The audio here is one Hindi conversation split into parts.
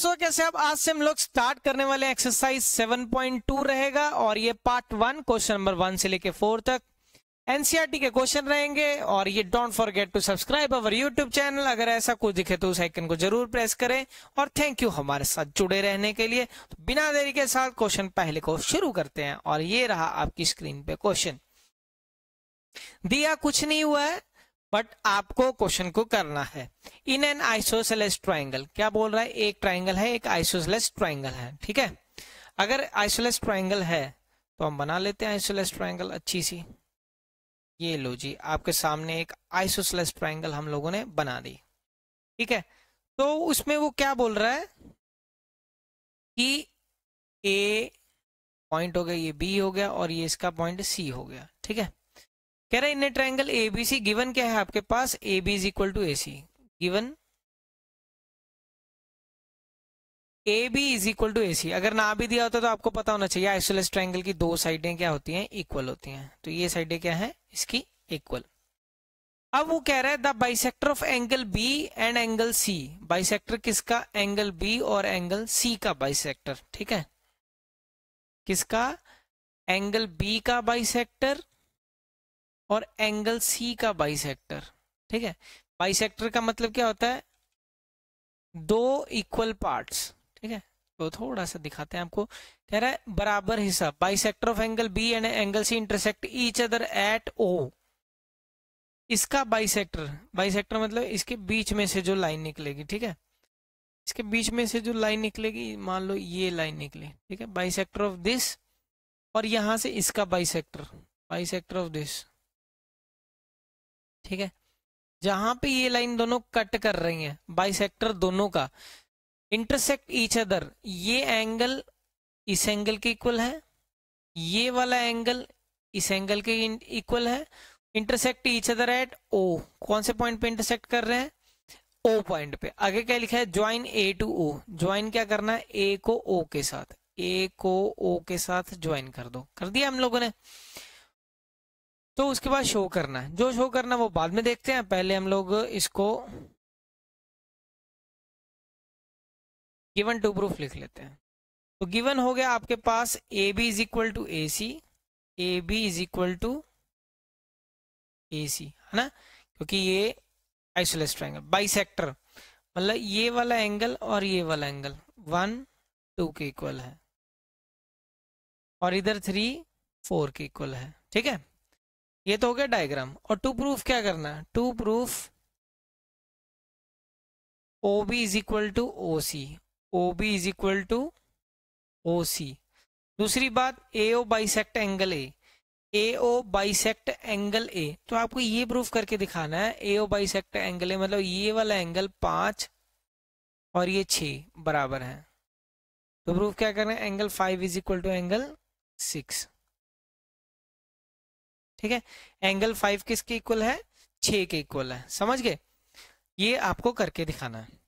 सो कैसे अब आज से हम लोग स्टार्ट करने वाले एक्सरसाइज 7.2 रहेगा और ये part one question number one से लेके फोर तक एनसीईआरटी e के क्वेश्चन रहेंगे और ये don't forget to subscribe our YouTube channel अगर ऐसा कुछ दिखे तो उस आइकन को जरूर प्रेस करें और थैंक यू हमारे साथ जुड़े रहने के लिए तो बिना देरी के साथ क्वेश्चन पहले को शुरू करते हैं और ये रहा आपकी स्क्रीन पे क्वेश्चन दिया कुछ नहीं हुआ है बट आपको क्वेश्चन को करना है इन एन आइसोसेलेस ट्राइंगल क्या बोल रहा है एक ट्राइंगल है एक आइसोसेलेस ट्राइंगल है ठीक है अगर आइसोलेस ट्राइंगल है तो हम बना लेते हैं आइसोलेस ट्राइंगल अच्छी सी ये लो जी आपके सामने एक आइसोसेलेस ट्राइंगल हम लोगों ने बना दी ठीक है तो उसमें वो क्या बोल रहा है कि ए पॉइंट हो गया ये बी हो गया और ये इसका पॉइंट सी हो गया ठीक है कह रहा है इन बी सी गिवन क्या है आपके पास A B is equal to A C given A B is equal to A C अगर ना भी दिया होता तो आपको पता होना चाहिए आइसोलेस ट्राइंगल की दो साइडें क्या होती हैं इक्वल होती हैं तो ये साइडें क्या है इसकी इक्वल अब वो कह रहा है the bisector of angle B and angle C bisector किसका एंगल बी और एंगल सी का बाइसेक्टर ठीक है किसका एंगल बी का बाइसेक्टर और एंगल सी का बाइसेक्टर ठीक है बाइसेक्टर का मतलब क्या होता है दो इक्वल पार्ट्स ठीक है तो थोड़ा सा दिखाते हैं आपको कह रहा है बराबर हिस्सा bisector of angle B and angle C intersect each other at O इसका बाइसेक्टर बाइसेक्टर मतलब इसके बीच में से जो लाइन निकलेगी ठीक है इसके बीच में से जो लाइन निकलेगी मान लो ये लाइन निकले ठीक है बाइसेक्टर ऑफ दिस और यहां से इसका बाइसेक्टर बाइसेक्टर ऑफ दिस ठीक है जहां पे ये लाइन दोनों कट कर रही है बाइसेक्टर दोनों का इंटरसेक्ट ईच अदर ये एंगल इस एंगल के इक्वल है ये वाला एंगल इस एंगल के इक्वल है intersect each other at O कौन से पॉइंट पे इंटरसेक्ट कर रहे हैं ओ पॉइंट पे आगे क्या लिखा है join A to O join क्या करना है ए को ओ के साथ ए को ओ के साथ ज्वाइन कर दो कर दिया हम लोगों ने तो उसके बाद शो करना है जो शो करना वो बाद में देखते हैं पहले हम लोग इसको गिवन टू प्रूफ लिख लेते हैं तो गिवन हो गया आपके पास A B is equal to A C A B is equal to A C है ना क्योंकि ये आइसोलेस ट्राइंगल बाइसेक्टर मतलब ये वाला एंगल और ये वाला एंगल वन टू के इक्वल है और इधर थ्री फोर के इक्वल है ठीक है ये तो हो गया डायग्राम और टू प्रूफ क्या करना to proof O B is equal to O C O B is equal to O C दूसरी बात A O bisect angle A A O bisect angle A तो आपको ये प्रूफ करके दिखाना है ए ओ बाइसेक्ट एंगल ए मतलब ये वाला एंगल पांच और ये छ बराबर है तो प्रूफ क्या करना है angle five is equal to angle six ठीक है एंगल फाइव किसके इक्वल है छ के इक्वल है समझ गए ये आपको करके दिखाना है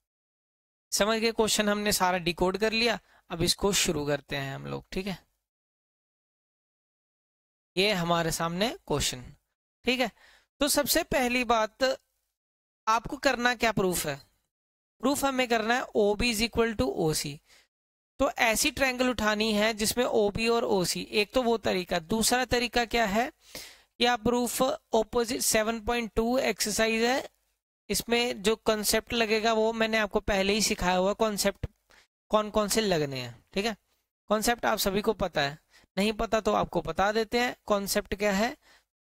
समझ गए क्वेश्चन हमने सारा डिकोड कर लिया अब इसको शुरू करते हैं हम लोग ठीक है ये हमारे सामने क्वेश्चन ठीक है तो सबसे पहली बात आपको करना क्या प्रूफ है प्रूफ हमें करना है O B is equal to O C तो ऐसी ट्रायंगल उठानी है जिसमें ओ बी और ओ सी एक तो वो तरीका दूसरा तरीका क्या है क्या proof opposite seven point two exercise है इसमें जो कॉन्सेप्ट लगेगा वो मैंने आपको पहले ही सिखाया हुआ कॉन्सेप्ट कौन कौन से लगने हैं ठीक है कॉन्सेप्ट आप सभी को पता है नहीं पता तो आपको बता देते हैं कॉन्सेप्ट क्या है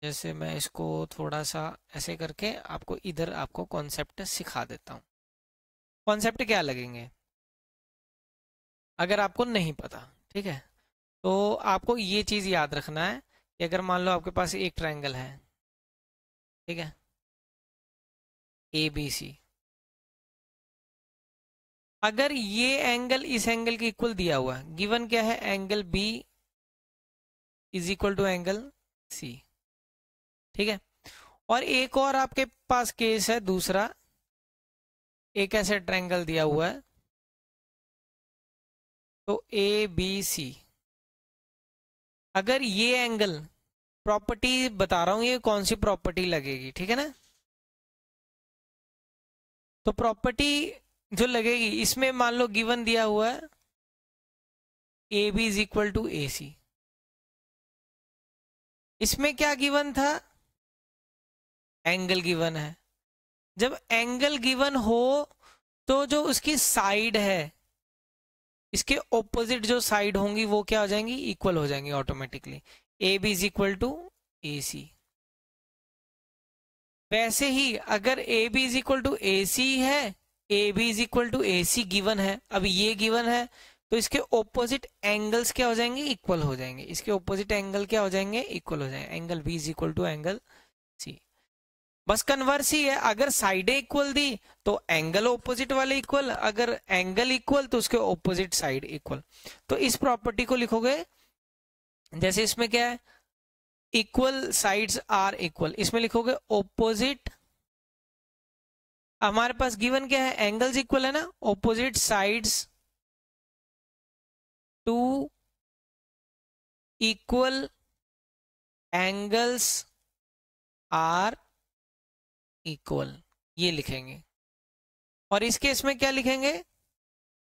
जैसे मैं इसको थोड़ा सा ऐसे करके आपको इधर आपको कॉन्सेप्ट सिखा देता हूँ कॉन्सेप्ट क्या लगेंगे अगर आपको नहीं पता ठीक है तो आपको ये चीज़ याद रखना है कि अगर मान लो आपके पास एक ट्राइंगल है ठीक है ए बी सी अगर ये एंगल इस एंगल के इक्वल दिया हुआ है गिवन क्या है angle B is equal to angle C ठीक है और एक और आपके पास केस है दूसरा एक ऐसा ट्रायंगल दिया हुआ है तो ए बी सी अगर ये एंगल प्रॉपर्टी बता रहा हूं ये कौन सी प्रॉपर्टी लगेगी ठीक है ना तो प्रॉपर्टी जो लगेगी इसमें मान लो गिवन दिया हुआ है A B is equal to A C इसमें क्या गिवन था एंगल गिवन है जब एंगल गिवन हो तो जो उसकी साइड है इसके ऑपोजिट जो साइड होंगी वो क्या हो जाएंगी इक्वल हो जाएंगी automatically A B is equal to A C वैसे ही अगर A B is equal to A C है A B is equal to A C given है अब ये गिवन है तो इसके ऑपोजिट एंगल्स क्या हो जाएंगे इक्वल हो जाएंगे इसके ऑपोजिट एंगल क्या हो जाएंगे इक्वल हो जाएंगे angle B is equal to angle बस कन्वर्स ही है अगर साइड इक्वल दी तो एंगल ओपोजिट वाले इक्वल अगर एंगल इक्वल तो उसके ओपोजिट साइड इक्वल तो इस प्रॉपर्टी को लिखोगे जैसे इसमें क्या है इक्वल साइड्स आर इक्वल इसमें लिखोगे ओपोजिट हमारे पास गिवन क्या है एंगल्स इक्वल है ना opposite sides to equal angles are equal ये लिखेंगे और इस केस में क्या लिखेंगे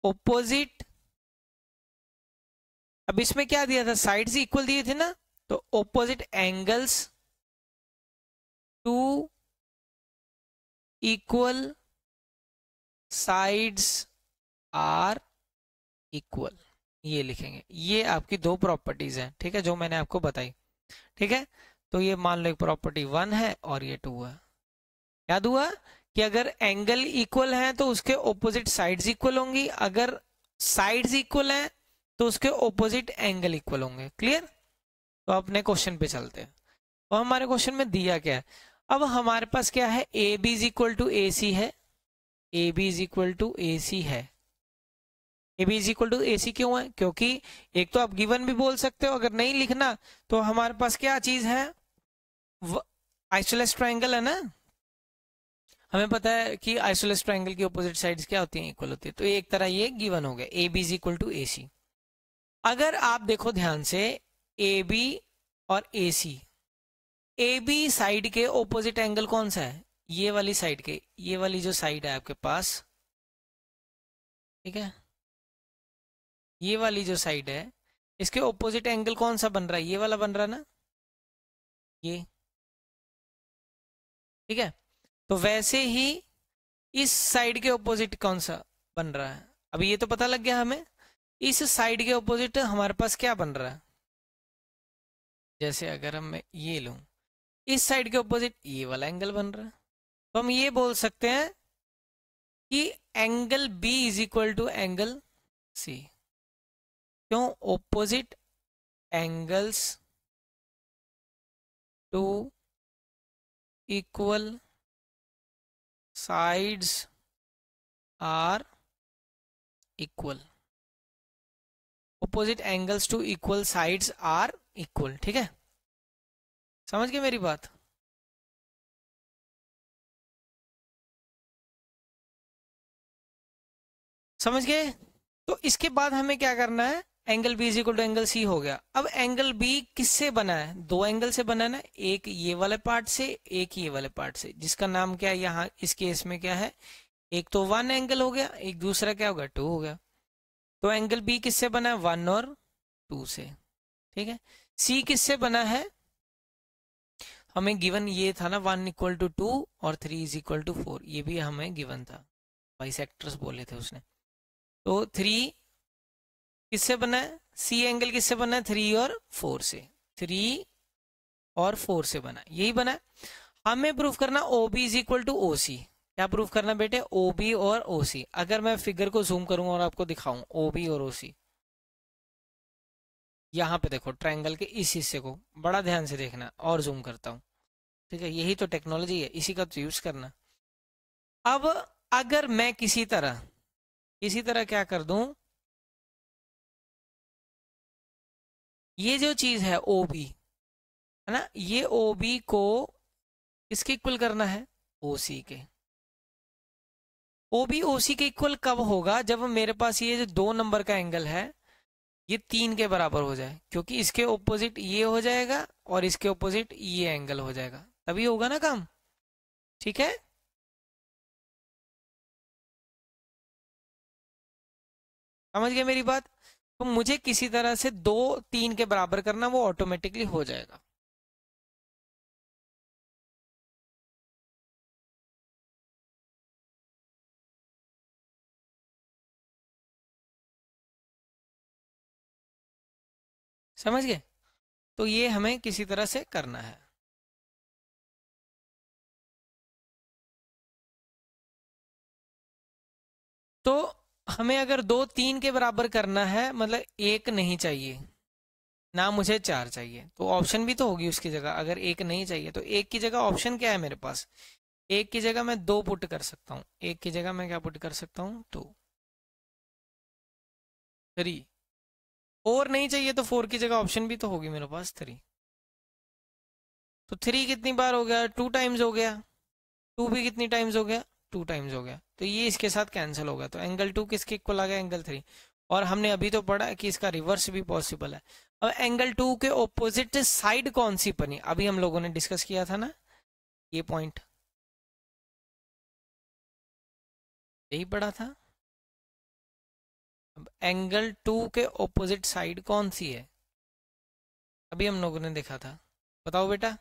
ओपोजिट अब इसमें क्या दिया था साइड्स इक्वल दिए थे ना तो opposite angles to equal sides are equal ये लिखेंगे ये आपकी दो प्रॉपर्टीज हैं ठीक है जो मैंने आपको बताई ठीक है तो ये मान लो एक प्रॉपर्टी वन है और ये टू है याद हुआ कि अगर एंगल इक्वल है तो उसके ऑपोजिट साइड्स इक्वल होंगी अगर साइड्स इक्वल है तो उसके ऑपोजिट एंगल इक्वल होंगे क्लियर तो अपने क्वेश्चन पे चलते हैं और तो हमारे क्वेश्चन में दिया क्या है अब हमारे पास क्या है A B is equal to A C है A B is equal to A C है A B is equal to A C क्यों है क्योंकि एक तो आप गिवन भी बोल सकते हो अगर नहीं लिखना तो हमारे पास क्या चीज है आइसोलेस ट्राइंगल है ना हमें पता है कि आइसोलेस ट्राइंगल की ओपोजिट साइड्स क्या होती हैं इक्वल होती है तो एक तरह ये गिवन हो गया A B is equal to A C अगर आप देखो ध्यान से ए बी और A C A B side के ओपोजिट एंगल कौन सा है ये वाली साइड के ये वाली जो साइड है आपके पास ठीक है ये वाली जो साइड है इसके ओपोजिट एंगल कौन सा बन रहा है ये वाला बन रहा ना ये ठीक है तो वैसे ही इस साइड के ऑपोजिट कौन सा बन रहा है अब ये तो पता लग गया हमें इस साइड के ऑपोजिट हमारे पास क्या बन रहा है जैसे अगर हम मैं ये लू इस साइड के ऑपोजिट ये वाला एंगल बन रहा है तो हम ये बोल सकते हैं कि angle B is equal to angle C क्यों opposite angles to equal sides are equal opposite angles to equal sides are equal ठीक है समझ गए मेरी बात समझ गए तो इसके बाद हमें क्या करना है angle B is equal to angle C हो गया अब एंगल बी किससे बना है दो एंगल से बना है ना एक ये वाले पार्ट से एक ये वाले पार्ट से जिसका नाम क्या है यहाँ इस केस में क्या है एक तो वन एंगल हो गया एक दूसरा क्या होगा टू हो गया तो एंगल बी किससे बना है वन और टू से ठीक है सी किससे बना है हमें गिवन ये था ना वन इक्वल टू टू और three is equal to four ये भी हमें गिवन था बाई सेक्टर्स बोले थे उसने तो थ्री किससे बना है सी एंगल किससे बना है थ्री और फोर से थ्री और फोर से बना यही बना है हमें प्रूफ करना O B is equal to O C क्या प्रूफ करना बेटे ओ बी और ओ सी अगर मैं फिगर को जूम करूंगा और आपको दिखाऊं ओ बी और ओ सी यहां पे देखो ट्रायंगल के इस हिस्से को बड़ा ध्यान से देखना और जूम करता हूं ठीक है यही तो टेक्नोलॉजी है इसी का तो यूज करना अब अगर मैं किसी तरह किसी तरह क्या कर दूं ये जो चीज है ओ बी है ना ये ओ बी को इसके इक्वल करना है ओ सी के ओ बी ओ सी के इक्वल कब होगा जब मेरे पास ये जो दो नंबर का एंगल है ये तीन के बराबर हो जाए क्योंकि इसके ओपोजिट ये हो जाएगा और इसके ओपोजिट ये एंगल हो जाएगा तभी होगा ना काम ठीक है समझ गए मेरी बात तो मुझे किसी तरह से दो तीन के बराबर करना वो ऑटोमेटिकली हो जाएगा समझ गए तो ये हमें किसी तरह से करना है तो हमें अगर दो तीन के बराबर करना है मतलब एक नहीं चाहिए ना मुझे चार चाहिए तो ऑप्शन भी तो होगी उसकी जगह अगर एक नहीं चाहिए तो एक की जगह ऑप्शन क्या है मेरे पास एक की जगह मैं दो पुट कर सकता हूँ एक की जगह मैं क्या पुट कर सकता हूँ टू थ्री फोर नहीं चाहिए तो फोर की जगह ऑप्शन भी तो होगी मेरे पास थ्री तो थ्री कितनी बार हो गया टू टाइम्स हो गया टू भी कितनी टाइम्स हो गया टू टाइम्स हो गया तो ये इसके साथ कैंसिल हो गया तो एंगल टू किसके इक्वल आ गया एंगल थ्री और हमने अभी तो पढ़ा कि इसका रिवर्स भी पॉसिबल है अब एंगल टू के ऑपोजिट साइड कौन सी बनी अभी हम लोगों ने डिस्कस किया था ना ये पॉइंट यही पढ़ा था अब एंगल टू के ऑपोजिट साइड कौन सी है अभी हम लोगों ने देखा था बताओ बेटा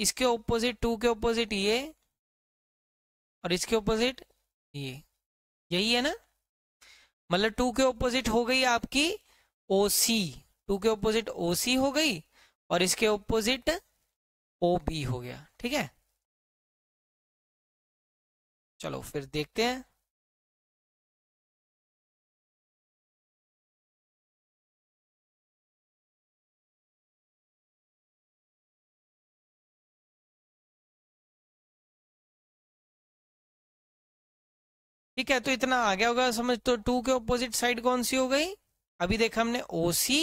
इसके ऑपोजिट टू के ऑपोजिट ये और इसके ऑपोजिट ये यही है ना मतलब टू के ऑपोजिट हो गई आपकी ओ सी टू के ऑपोजिट ओ सी हो गई और इसके ऑपोजिट ओ बी हो गया ठीक है चलो फिर देखते हैं ठीक है तो इतना आ गया होगा समझ तो टू के ऑपोजिट साइड कौन सी हो गई अभी देखा हमने ओ सी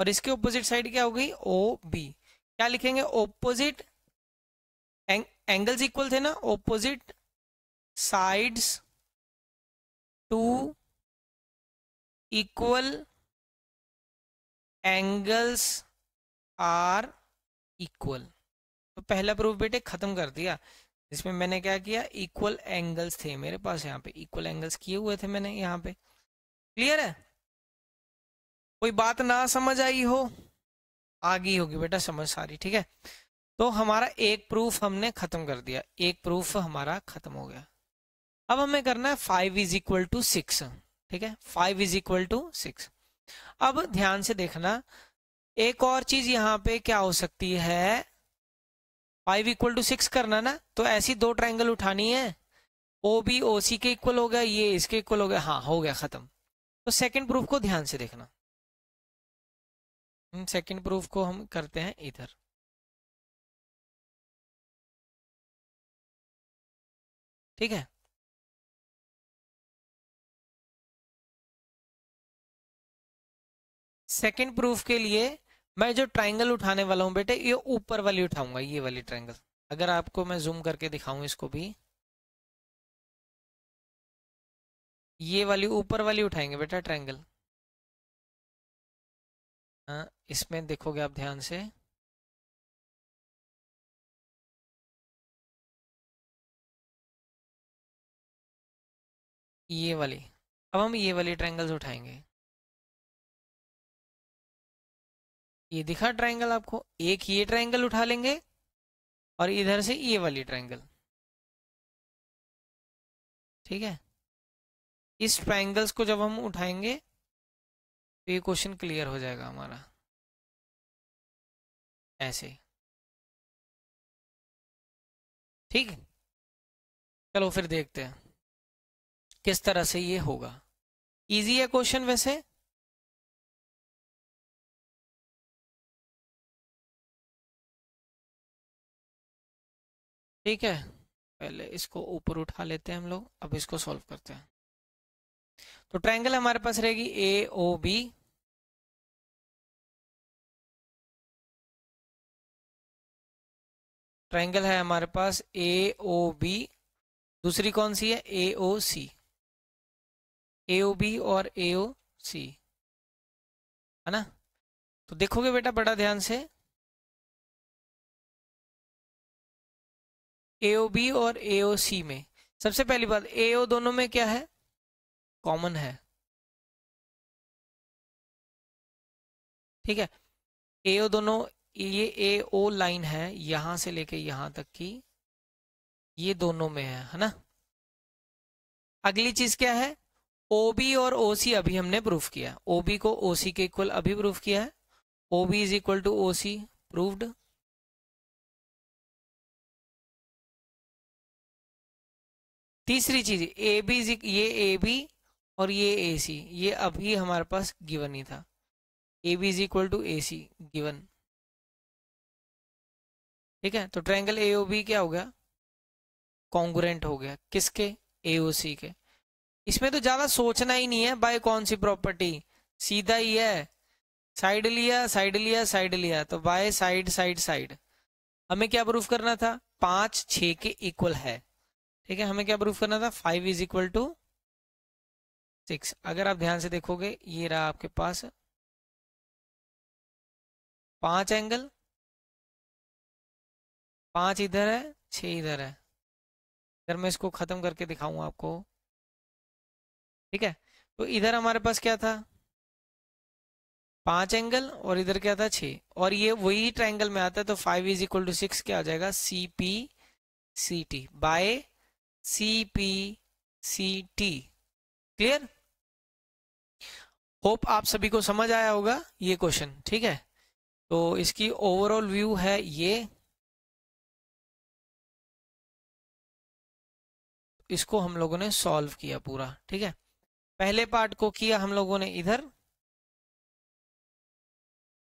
और इसके ऑपोजिट साइड क्या हो गई ओ बी क्या लिखेंगे ऑपोजिट एंगल्स इक्वल थे ना opposite sides to equal angles are equal तो पहला प्रूफ बेटे खत्म कर दिया जिसमें मैंने क्या किया इक्वल एंगल्स थे मेरे पास यहाँ पे इक्वल एंगल्स किए हुए थे मैंने यहाँ पे क्लियर है कोई बात ना समझ आई हो आ गई होगी बेटा समझ सारी ठीक है तो हमारा एक प्रूफ हमने खत्म कर दिया एक प्रूफ हमारा खत्म हो गया अब हमें करना है five is equal to six ठीक है five is equal to six अब ध्यान से देखना एक और चीज यहाँ पे क्या हो सकती है फाइव इक्वल टू सिक्स करना ना तो ऐसी दो ट्राइंगल उठानी है ओ बी ओ सी के इक्वल हो गया ये इसके इक्वल हो गया हाँ हो गया खत्म तो सेकंड प्रूफ को ध्यान से देखना सेकंड प्रूफ को हम करते हैं इधर ठीक है सेकंड प्रूफ के लिए मैं जो ट्राइंगल उठाने वाला हूँ बेटे ये ऊपर वाली उठाऊंगा ये वाली ट्राइंगल अगर आपको मैं जूम करके दिखाऊं इसको भी ये वाली ऊपर वाली उठाएंगे बेटा ट्राइंगल हाँ, इसमें देखोगे आप ध्यान से ये वाली अब हम ये वाली ट्रायंगल्स उठाएंगे ये दिखा ट्राइंगल आपको एक ये ट्राइंगल उठा लेंगे और इधर से ये वाली ट्राइंगल ठीक है इस ट्राइंगल्स को जब हम उठाएंगे तो ये क्वेश्चन क्लियर हो जाएगा हमारा ऐसे ठीक है चलो फिर देखते हैं किस तरह से ये होगा इजी है क्वेश्चन वैसे ठीक है पहले इसको ऊपर उठा लेते हैं हम लोग अब इसको सॉल्व करते हैं तो ट्रायंगल हमारे पास रहेगी ए ओ बी ट्रायंगल है हमारे पास ए ओ बी दूसरी कौन सी है ए ओ सी ए ओ बी और ए ओ सी है ना तो देखोगे बेटा बड़ा ध्यान से बी और ए में सबसे पहली बात एओ दोनों में क्या है कॉमन है ठीक है एओ दोनों ये ए लाइन है यहां से लेके यहां तक की ये दोनों में है है ना अगली चीज क्या है ओबी और ओसी अभी हमने प्रूफ किया ओबी को ओसी के इक्वल अभी प्रूफ किया है OB is equal to OC proved तीसरी चीज ए बी ये ए बी और ये ए सी ये अभी हमारे पास गिवन ही था A B is equal to A C given ठीक है तो ट्रायंगल ए ओ बी क्या हो गया कॉन्ग्रेंट हो गया किसके ए ओ सी के इसमें तो ज्यादा सोचना ही नहीं है बाय कौन सी प्रॉपर्टी सीधा ही है साइड लिया साइड लिया साइड लिया तो बाय साइड साइड साइड हमें क्या प्रूफ करना था पांच छ के इक्वल है ठीक है हमें क्या प्रूफ करना था five is equal to six अगर आप ध्यान से देखोगे ये रहा आपके पास पांच एंगल पांच इधर है छ इधर है अगर मैं इसको खत्म करके दिखाऊंगा आपको ठीक है तो इधर हमारे पास क्या था पांच एंगल और इधर क्या था छ और ये वही ट्रायंगल में आता है तो five is equal to six क्या आ जाएगा C P C T by T clear hope आप सभी को समझ आया होगा ये क्वेश्चन ठीक है तो इसकी ओवरऑल व्यू है ये इसको हम लोगों ने सॉल्व किया पूरा ठीक है पहले पार्ट को किया हम लोगों ने इधर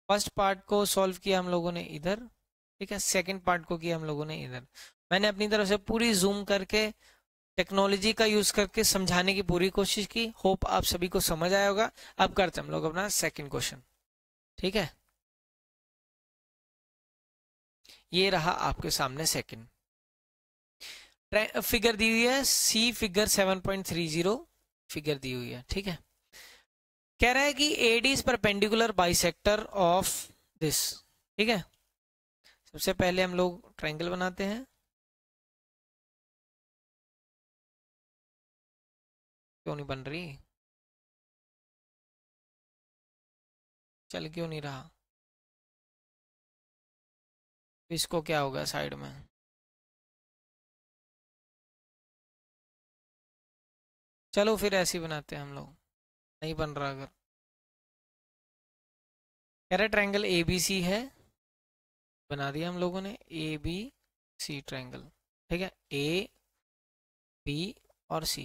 फर्स्ट पार्ट को सॉल्व किया हम लोगों ने इधर ठीक है सेकंड पार्ट को किया हम लोगों ने इधर मैंने अपनी तरफ से पूरी जूम करके टेक्नोलॉजी का यूज करके समझाने की पूरी कोशिश की होप आप सभी को समझ आया होगा अब करते हम लोग अपना सेकंड क्वेश्चन ठीक है ये रहा आपके सामने सेकंड फिगर दी हुई है सी फिगर 7.30 फिगर दी हुई है ठीक है कह रहा है कि AD is perpendicular bisector of this ठीक है सबसे पहले हम लोग ट्रायंगल बनाते हैं क्यों नहीं बन रही चल क्यों नहीं रहा इसको क्या होगा साइड में चलो फिर ऐसी बनाते हैं हम लोग नहीं बन रहा अगर कह रहे ट्रैंगल ए बी सी है बना दिया हम लोगों ने ए बी सी ट्रैंगल ठीक है ए बी और C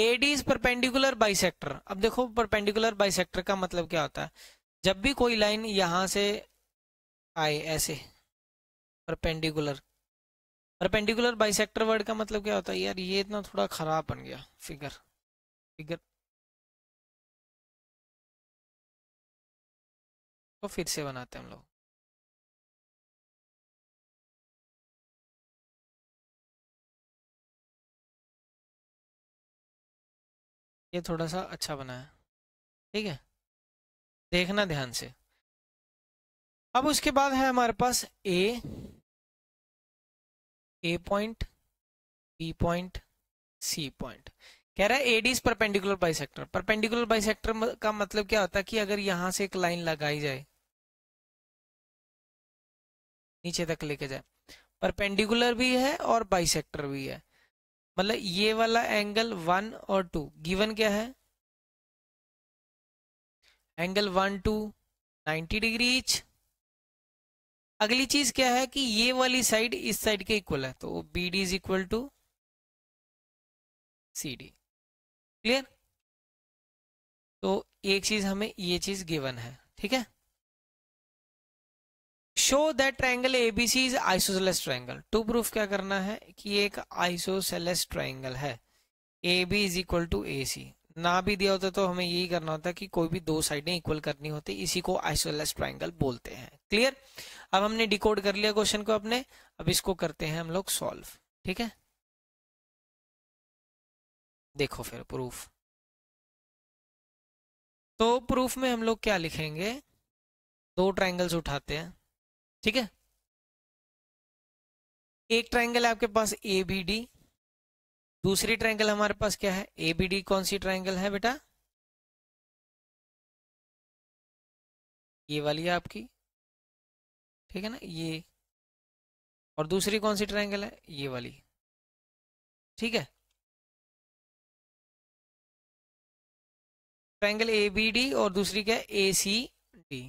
A is perpendicular bisector अब देखो परपेंडिकुलर बाइसेक्टर का मतलब क्या होता है जब भी कोई लाइन यहां से आए ऐसे परपेंडिकुलर परपेंडिकुलर बाइसेक्टर वर्ड का मतलब क्या होता है यार ये इतना थोड़ा खराब बन गया फिगर फिगर तो फिर से बनाते हैं हम लोग ये थोड़ा सा अच्छा बना है ठीक है देखना ध्यान से अब उसके बाद है हमारे पास A A point B point C point कह रहा है AD is perpendicular bisector perpendicular bisector का मतलब क्या होता है कि अगर यहां से एक लाइन लगाई जाए नीचे तक लेके जाए परपेंडिकुलर भी है और बाइसेक्टर भी है मतलब ये वाला एंगल वन और टू गिवन क्या है angle one two 90 degree each अगली चीज क्या है कि ये वाली साइड इस साइड के इक्वल है तो B D is equal to C D clear तो एक चीज हमें ये चीज गिवन है ठीक है show that triangle A B C is isosceles triangle to proof क्या करना है कि एक आइसोसेलेस ट्राइंगल है A B is equal to A C ना भी दिया होता तो हमें यही करना होता कि कोई भी दो साइडें इक्वल करनी होती इसी को आइसोलेस ट्राइंगल बोलते हैं क्लियर अब हमने डिकोड कर लिया क्वेश्चन को अपने अब इसको करते हैं हम लोग सॉल्व ठीक है देखो फिर प्रूफ तो प्रूफ में हम लोग क्या लिखेंगे दो ट्राइंगल्स उठाते हैं ठीक है एक ट्रायंगल है आपके पास ए बी डी दूसरी ट्रायंगल हमारे पास क्या है ए बी डी कौन सी ट्रायंगल है बेटा ये वाली है आपकी ठीक है ना ये और दूसरी कौन सी ट्रायंगल है ये वाली ठीक है ट्रायंगल ए बी डी और दूसरी क्या है A C D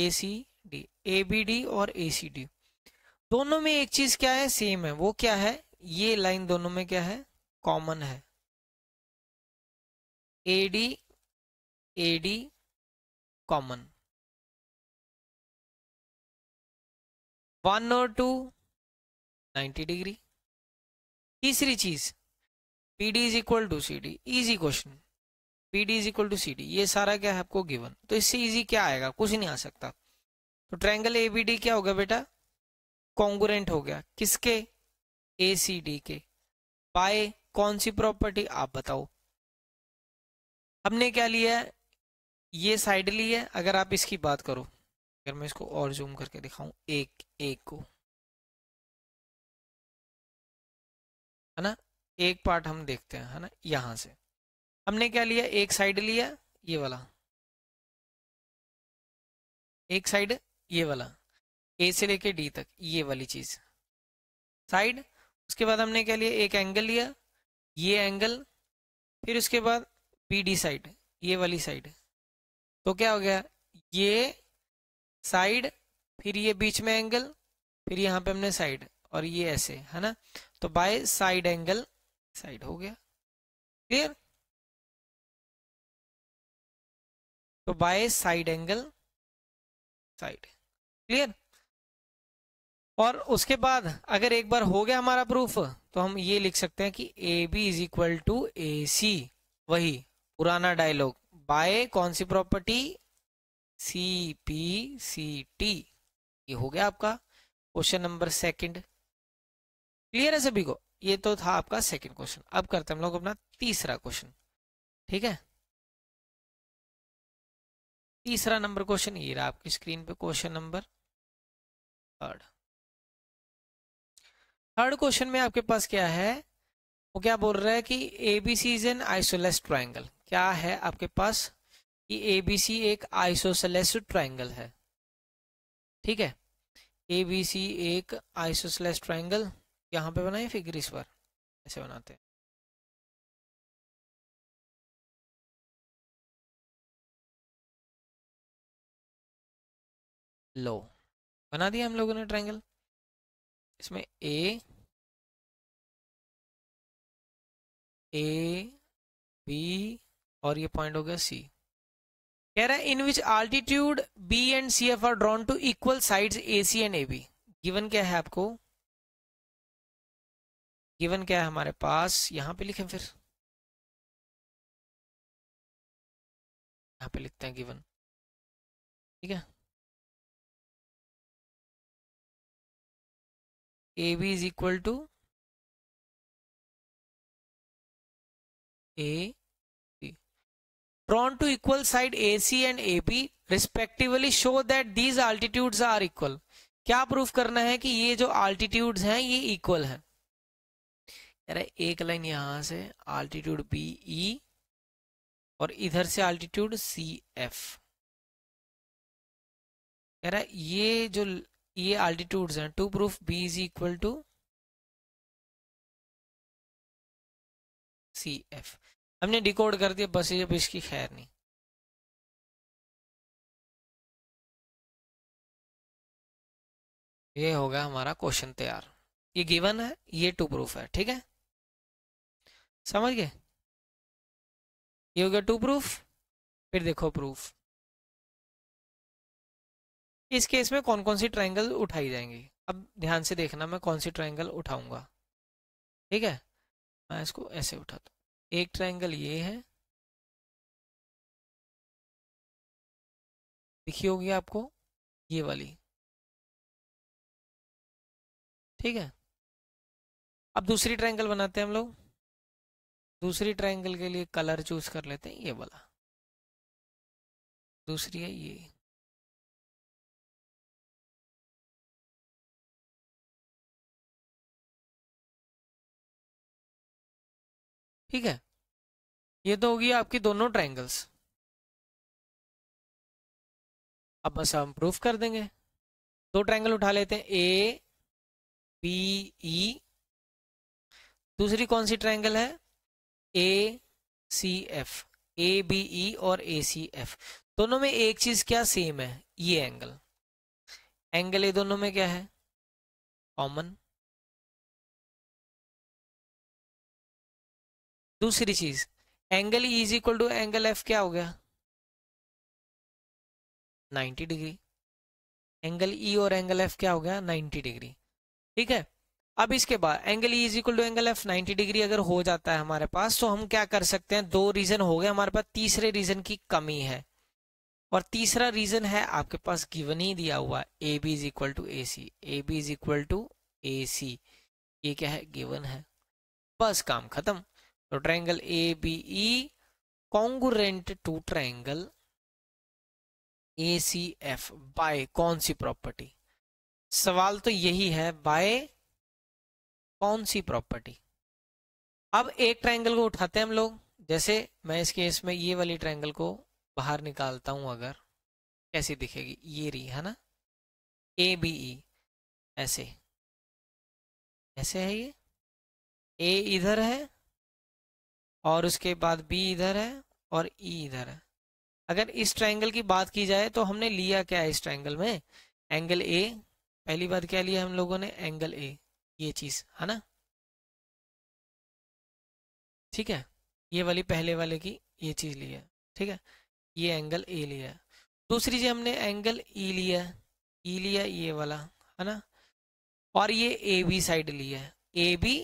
A C D A B D और ए सी डी दोनों में एक चीज क्या है सेम है वो क्या है ये लाइन दोनों में क्या है कॉमन है A D A D common one और टू नाइन्टी डिग्री तीसरी चीज P D is equal to C D easy question P D is equal to C D ये सारा क्या है आपको गिवन तो इससे इजी क्या आएगा कुछ नहीं आ सकता तो ट्रायंगल एबीडी क्या हो गया बेटा कॉन्गुरेंट हो गया किसके ए सी डी के बाय कौन सी प्रॉपर्टी आप बताओ हमने क्या लिया ये साइड ली है अगर आप इसकी बात करो अगर मैं इसको और जूम करके दिखाऊं एक एक को है ना एक पार्ट हम देखते हैं है ना यहां से हमने क्या लिया एक साइड लिया ये वाला एक साइड ये वाला ए से लेके डी तक ये वाली चीज साइड उसके बाद हमने क्या लिया एक एंगल लिया ये एंगल फिर उसके बाद बी डी साइड ये वाली साइड तो क्या हो गया ये साइड फिर ये बीच में एंगल फिर यहाँ पे हमने साइड और ये ऐसे है ना तो बाय साइड एंगल साइड हो गया क्लियर तो by side angle side clear और उसके बाद अगर एक बार हो गया हमारा प्रूफ तो हम ये लिख सकते हैं कि A B is equal to A C वही पुराना डायलॉग बाय कौन सी property C P C T ये हो गया आपका क्वेश्चन नंबर सेकंड क्लियर है सभी को ये तो था आपका सेकंड क्वेश्चन अब करते हैं हम लोग अपना तीसरा क्वेश्चन ठीक है तीसरा नंबर क्वेश्चन ये रहा आपकी स्क्रीन पे question number third third question में आपके पास क्या है वो क्या बोल रहा है कि A B C is an isosceles triangle क्या है आपके पास कि ए बी सी एक आइसोसलेस ट्राइंगल है ठीक है ए बी सी एक आइसोसलेस ट्राइंगल यहां पे बनाए फिगर इस पर ऐसे बनाते हैं लो बना दिया हम लोगों ने ट्रायंगल इसमें ए ए बी और ये पॉइंट हो गया सी कह रहा है in which altitude B and C F are drawn to equal sides A C and A B given क्या है आपको गिवन क्या है हमारे पास यहां पे लिखें फिर यहां पे लिखते हैं गिवन ठीक है AB is equal to A B. Drawn to equal side AC and AB respectively show that these altitudes are equal. क्या प्रूफ करना है कि ये जो altitudes हैं ये equal हैं. यार एक लाइन यहां से altitude BE और इधर से altitude CF. यार ये जो ये आल्टीट्यूड्स हैं to proof B is equal to C F हमने डिकोड कर दिया बस ये इसकी खैर नहीं ये होगा हमारा क्वेश्चन तैयार ये गिवन है ये टू प्रूफ है ठीक है समझ गए ये हो गया टू प्रूफ फिर देखो प्रूफ इस केस में कौन कौन सी ट्राइंगल उठाई जाएंगी अब ध्यान से देखना मैं कौन सी ट्राइंगल उठाऊंगा ठीक है मैं इसको ऐसे उठाता दू एक ट्राइंगल ये है दिखी होगी आपको ये वाली ठीक है अब दूसरी ट्राइंगल बनाते हैं हम लोग दूसरी ट्राइंगल के लिए कलर चूज कर लेते हैं ये वाला दूसरी है ये ठीक है ये तो होगी आपकी दोनों ट्राइंगल्स अब बस हम प्रूफ कर देंगे दो ट्राइंगल उठा लेते हैं ए बी ई दूसरी कौन सी ट्राइंगल है A C F A B ई और ए सी एफ दोनों में एक चीज क्या सेम है ये एंगल एंगल ये दोनों में क्या है कॉमन दूसरी चीज angle E is equal to angle F क्या हो गया 90 डिग्री एंगल ई e और एंगल एफ क्या हो गया 90 डिग्री ठीक है अब इसके बाद angle E is equal to angle F 90 degree अगर हो जाता है हमारे पास तो हम क्या कर सकते हैं दो रीजन हो गए हमारे पास तीसरे रीजन की कमी है और तीसरा रीजन है आपके पास गिवन ही दिया हुआ A B is equal to A C A B is equal to A C ये क्या है गिवन है बस काम खत्म तो triangle A B E congruent to triangle A C F by कौन सी प्रॉपर्टी सवाल तो यही है बाय कौन सी प्रॉपर्टी अब एक ट्रायंगल को उठाते हैं हम लोग जैसे मैं इस केस में ये वाली ट्रायंगल को बाहर निकालता हूं अगर कैसी दिखेगी ये रही है ना ए बी ई ऐसे ऐसे है ये ए इधर है और उसके बाद बी इधर है और ई e इधर है अगर इस ट्राइंगल की बात की जाए तो हमने लिया क्या है इस ट्राइंगल में एंगल ए पहली बात क्या लिया हम लोगों ने एंगल ए ये चीज है ना ठीक है ये वाली पहले वाले की ये चीज ली है ठीक है ये एंगल ए लिया है दूसरी चीज हमने एंगल ई e लिया ई ई e लिया ये वाला है ना और ये ए बी साइड लिया है A B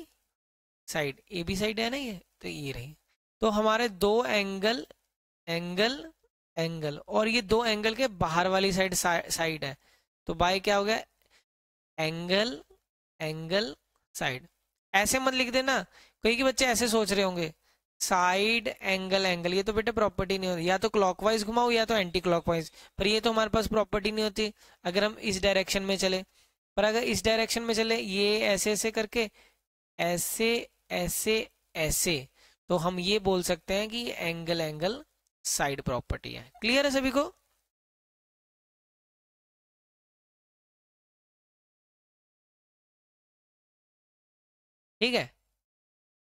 side A B side है ना ये तो ये रही तो हमारे दो एंगल एंगल एंगल और ये दो एंगल के बाहर वाली साइड साइड है तो बाय क्या हो गया एंगल एंगल साइड ऐसे मत लिख देना कई के बच्चे ऐसे सोच रहे होंगे साइड एंगल एंगल ये तो बेटे प्रॉपर्टी नहीं होती या तो क्लॉकवाइज घुमाओ या तो एंटी क्लॉकवाइज पर ये तो हमारे पास प्रॉपर्टी नहीं होती अगर हम इस डायरेक्शन में चले पर अगर इस डायरेक्शन में चले ये ऐसे ऐसे करके ऐसे ऐसे ऐसे तो हम ये बोल सकते हैं कि एंगल एंगल साइड प्रॉपर्टी है क्लियर है सभी को ठीक है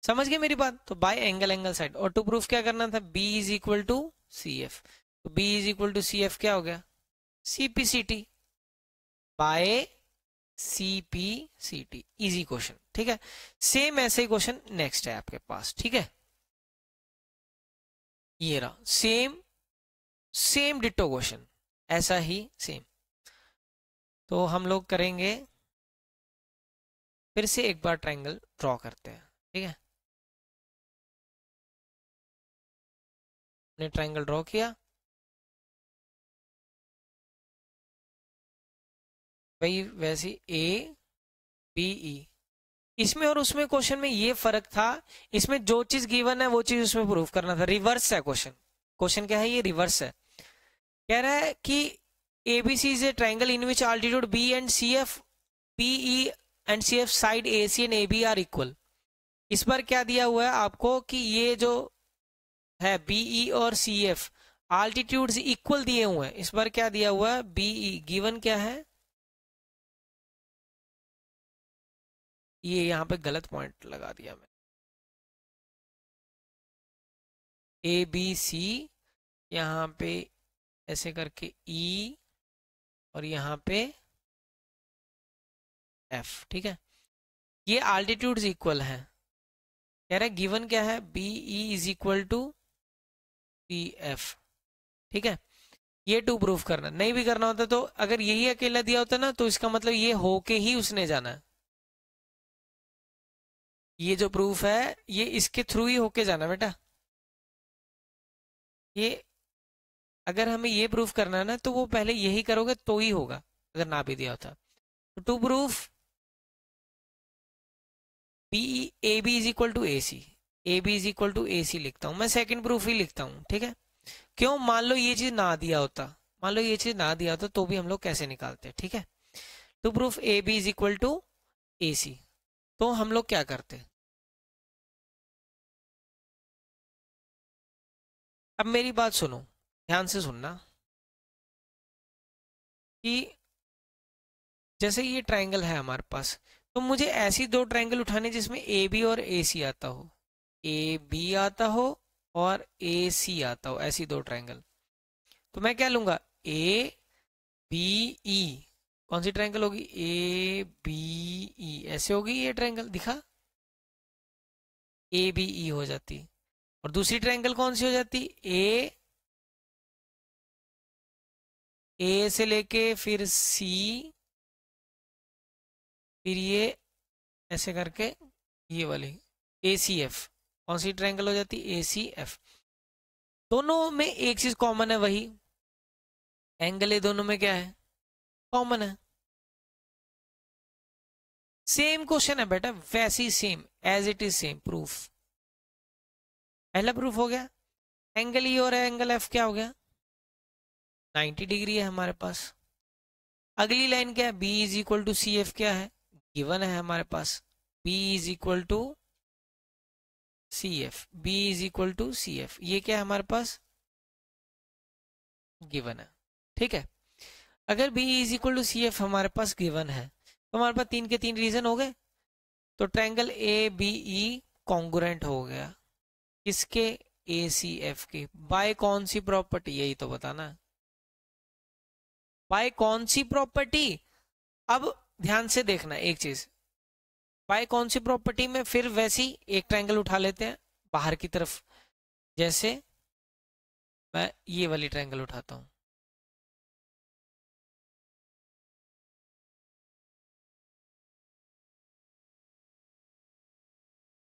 समझ गए मेरी बात तो बाय एंगल एंगल साइड और टू प्रूफ क्या करना था B is equal to C F तो B is equal to C F क्या हो गया CPCT by C C P T easy question ठीक है सेम ऐसे ही क्वेश्चन नेक्स्ट है आपके पास ठीक है ये रहा सेम सेम डिटो क्वेश्चन ऐसा ही सेम तो हम लोग करेंगे फिर से एक बार ट्रायंगल ड्रॉ करते हैं ठीक है हमने ट्रायंगल ड्रॉ किया वही वैसी ए बी ई इसमें और उसमें क्वेश्चन में ये फर्क था इसमें जो चीज गिवन है वो चीज उसमें प्रूफ करना था रिवर्स है क्वेश्चन क्वेश्चन क्या है ये रिवर्स है कह रहा है कि A B C is a triangle in which altitude B and C F B E and C F side A C and A B are equal इस बार क्या दिया हुआ है आपको कि ये जो है बी ई e और सी एफ आल्टीट्यूड इक्वल दिए हुए हैं इस बार क्या दिया हुआ है बी ई गिवन क्या है ये यहाँ पे गलत पॉइंट लगा दिया मैंने ए बी सी यहाँ पे ऐसे करके ई e, और यहाँ पे एफ ठीक है ये आल्टीट्यूड इक्वल है कह रहे गिवन क्या है B E is equal to P F ठीक है ये टू प्रूफ करना नहीं भी करना होता तो अगर यही अकेला दिया होता ना तो इसका मतलब ये होके ही उसने जाना है ये जो प्रूफ है ये इसके थ्रू ही होके जाना बेटा ये अगर हमें ये प्रूफ करना है ना तो वो पहले यही करोगे तो ही होगा अगर ना भी दिया होता तो to proof B A B is equal to A C A B is equal to A C लिखता हूं मैं सेकंड प्रूफ ही लिखता हूं ठीक है क्यों मान लो ये चीज ना दिया होता मान लो ये चीज ना दिया होता तो भी हम लोग कैसे निकालते ठीक है to proof A B is equal to A C तो हम लोग क्या करते अब मेरी बात सुनो ध्यान से सुनना कि जैसे ये ट्रायंगल है हमारे पास तो मुझे ऐसी दो ट्रायंगल उठाने जिसमें ए बी और ए सी आता हो ए बी आता हो और ए सी आता हो ऐसी दो ट्रायंगल तो मैं क्या लूंगा ए बी ई कौन सी ट्रायंगल होगी ए बी ई ऐसे होगी ये ट्रायंगल दिखा ए बी ई हो जाती और दूसरी ट्रायंगल कौन सी हो जाती ए ए से लेके फिर सी फिर ये ऐसे करके ये वाली ए सी एफ कौन सी ट्रायंगल हो जाती ए सी एफ दोनों में एक चीज कॉमन है वही एंगल ये दोनों में क्या है कॉमन है सेम क्वेश्चन है बेटा वैसी same as it is same proof पहला प्रूफ हो गया एंगल ई e और एंगल एफ क्या हो गया 90 डिग्री है हमारे पास अगली लाइन क्या है B is equal to C F क्या है गिवन है हमारे पास B is equal to C F B is equal to C F ये क्या है हमारे पास गिवन है ठीक है अगर B is equal to C F हमारे पास गिवन है तो हमारे पास तीन के तीन रीजन हो गए तो triangle A B E congruent हो गया किसके ए सी एफ के बाय कौन सी प्रॉपर्टी यही तो बताना बाय कौन सी प्रॉपर्टी अब ध्यान से देखना एक चीज बाय कौन सी प्रॉपर्टी में फिर वैसी एक ट्रायंगल उठा लेते हैं बाहर की तरफ जैसे मैं ये वाली ट्रायंगल उठाता हूं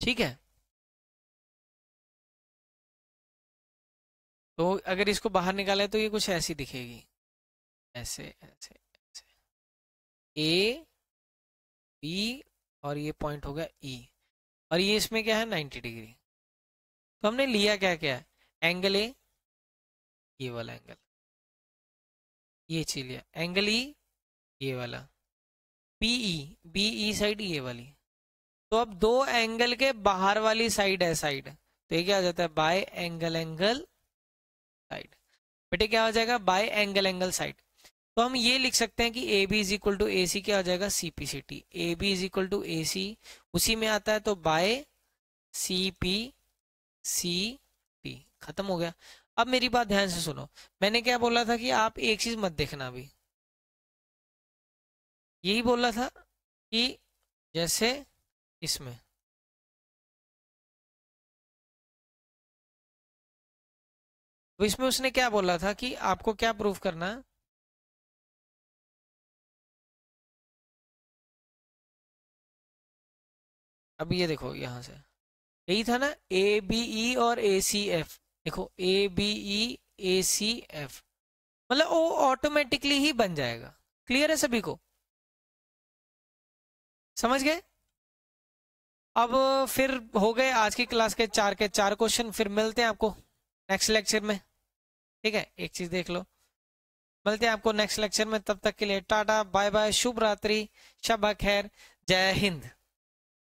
ठीक है तो अगर इसको बाहर निकाले तो ये कुछ ऐसी दिखेगी ऐसे ऐसे ऐसे ए बी और ये पॉइंट होगा ई e. और ये इसमें क्या है नाइन्टी डिग्री तो हमने लिया क्या क्या है एंगल ए ये वाला एंगल ये चीज लिया एंगल ई e, ये वाला P E B E side ये वाली तो अब दो एंगल के बाहर वाली साइड है साइड तो ये क्या आ जाता है बाय एंगल एंगल साइड बेटे क्या हो जाएगा बाय एंगल एंगल साइड तो हम ये लिख सकते हैं कि A B is equal to A C क्या हो जाएगा C P C T A B is equal to A C उसी में आता है तो by C P C T खत्म हो गया अब मेरी बात ध्यान से सुनो मैंने क्या बोला था कि आप एक चीज मत देखना अभी यही बोला था कि जैसे इसमें तो इसमें उसने क्या बोला था कि आपको क्या प्रूफ करना अब ये देखो यहां से यही था ना ए बी ई और ए सी एफ देखो ए बी ई ए सी एफ मतलब वो ऑटोमेटिकली ही बन जाएगा क्लियर है सभी को समझ गए अब फिर हो गए आज की क्लास के चार के चार क्वेश्चन फिर मिलते हैं आपको नेक्स्ट लेक्चर में ठीक है एक चीज देख लो मिलते हैं आपको नेक्स्ट लेक्चर में तब तक के लिए टाटा बाय बाय शुभ रात्रि शब खैर जय हिंद